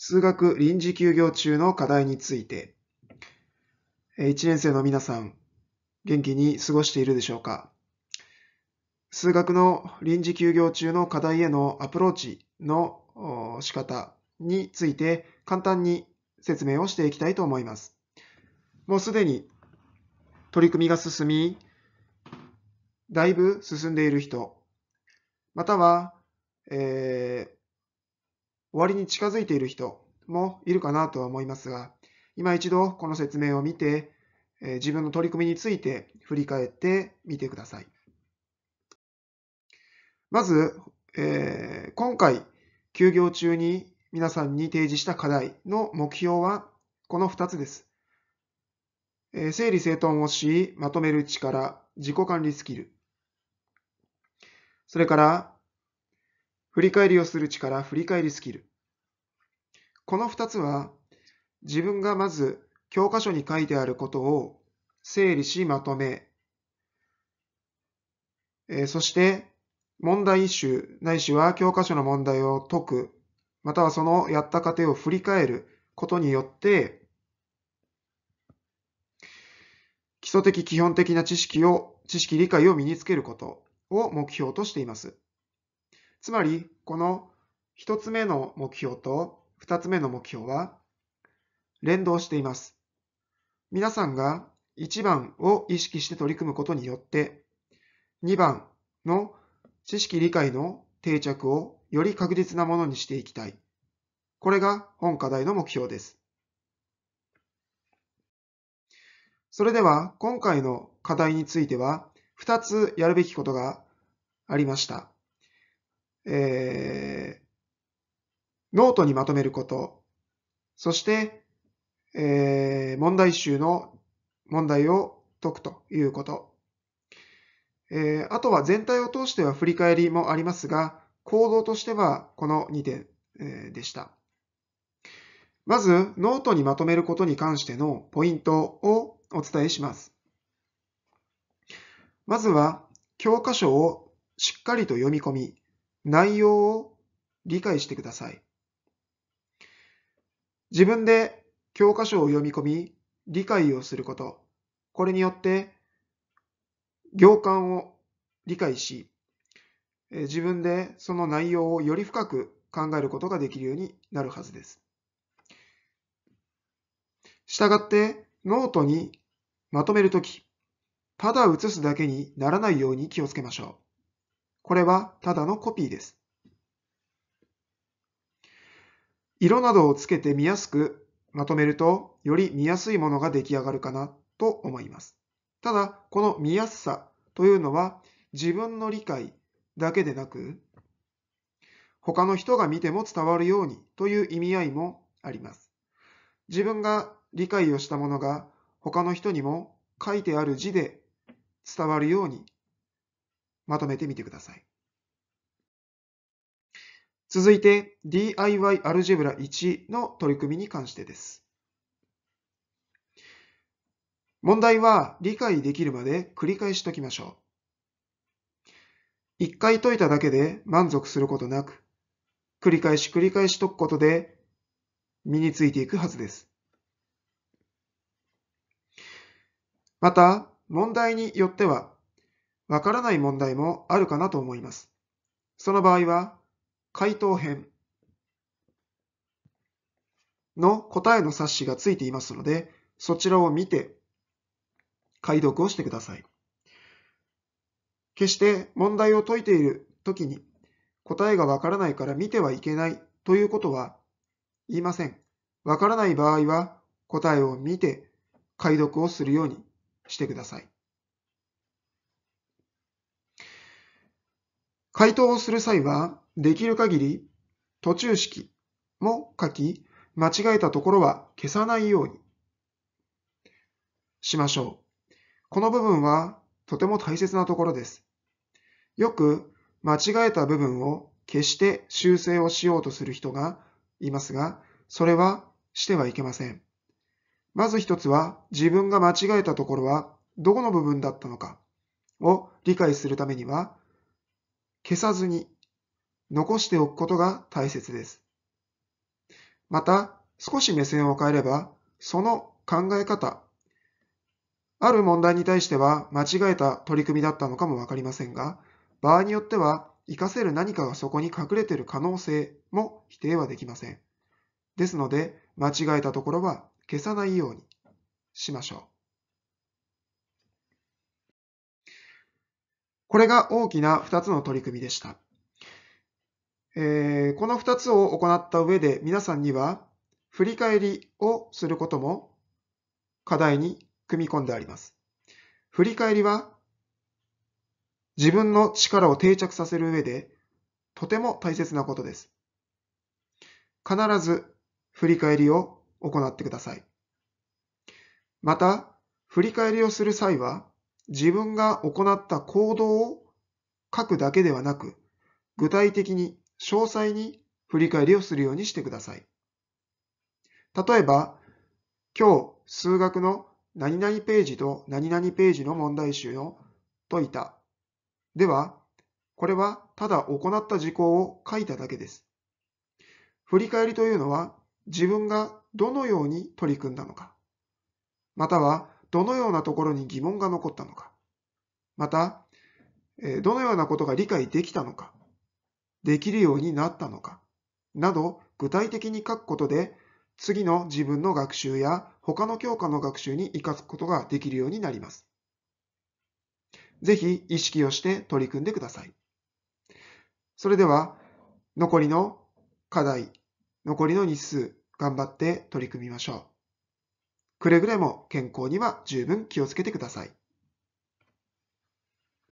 数学臨時休業中の課題について、1年生の皆さん、元気に過ごしているでしょうか数学の臨時休業中の課題へのアプローチの仕方について簡単に説明をしていきたいと思います。もうすでに取り組みが進み、だいぶ進んでいる人、または、えー、終わりに近づいている人もいるかなとは思いますが、今一度この説明を見て、え自分の取り組みについて振り返ってみてください。まず、えー、今回、休業中に皆さんに提示した課題の目標はこの2つです。えー、整理整頓をし、まとめる力、自己管理スキル。それから、振り返りをする力、振り返りスキル。この2つは、自分がまず教科書に書いてあることを整理しまとめ、えー、そして問題一周ないしは教科書の問題を解く、またはそのやった過程を振り返ることによって、基礎的基本的な知識を、知識理解を身につけることを目標としています。つまり、この一つ目の目標と二つ目の目標は連動しています。皆さんが一番を意識して取り組むことによって、二番の知識理解の定着をより確実なものにしていきたい。これが本課題の目標です。それでは今回の課題については二つやるべきことがありました。えー、ノートにまとめること、そして、えー、問題集の問題を解くということ。えー、あとは全体を通しては振り返りもありますが、行動としてはこの2点、えー、でした。まず、ノートにまとめることに関してのポイントをお伝えします。まずは、教科書をしっかりと読み込み、内容を理解してください。自分で教科書を読み込み、理解をすること。これによって、行間を理解し、自分でその内容をより深く考えることができるようになるはずです。したがって、ノートにまとめるとき、ただ写すだけにならないように気をつけましょう。これはただのコピーです。色などをつけて見やすくまとめると、より見やすいものが出来上がるかなと思います。ただ、この見やすさというのは自分の理解だけでなく、他の人が見ても伝わるようにという意味合いもあります。自分が理解をしたものが他の人にも書いてある字で伝わるようにまとめてみてください。続いて DIY アルジェブラ1の取り組みに関してです。問題は理解できるまで繰り返し解きましょう。一回解いただけで満足することなく、繰り返し繰り返し解くことで身についていくはずです。また、問題によってはわからない問題もあるかなと思います。その場合は、回答編の答えの冊子がついていますので、そちらを見て解読をしてください。決して問題を解いている時に答えがわからないから見てはいけないということは言いません。わからない場合は答えを見て解読をするようにしてください。回答をする際は、できる限り、途中式も書き、間違えたところは消さないようにしましょう。この部分はとても大切なところです。よく間違えた部分を消して修正をしようとする人がいますが、それはしてはいけません。まず一つは自分が間違えたところはどこの部分だったのかを理解するためには消さずに残しておくことが大切です。また、少し目線を変えれば、その考え方、ある問題に対しては間違えた取り組みだったのかもわかりませんが、場合によっては活かせる何かがそこに隠れている可能性も否定はできません。ですので、間違えたところは消さないようにしましょう。これが大きな2つの取り組みでした。えー、この2つを行った上で皆さんには振り返りをすることも課題に組み込んであります。振り返りは自分の力を定着させる上でとても大切なことです。必ず振り返りを行ってください。また、振り返りをする際は自分が行った行動を書くだけではなく、具体的に詳細に振り返りをするようにしてください。例えば、今日数学の何々ページと何々ページの問題集を解いた。では、これはただ行った事項を書いただけです。振り返りというのは自分がどのように取り組んだのか、またはどのようなところに疑問が残ったのか、また、どのようなことが理解できたのか、できるようになったのか、など具体的に書くことで、次の自分の学習や他の教科の学習に活かすことができるようになります。ぜひ意識をして取り組んでください。それでは、残りの課題、残りの日数、頑張って取り組みましょう。くれぐれも健康には十分気をつけてください。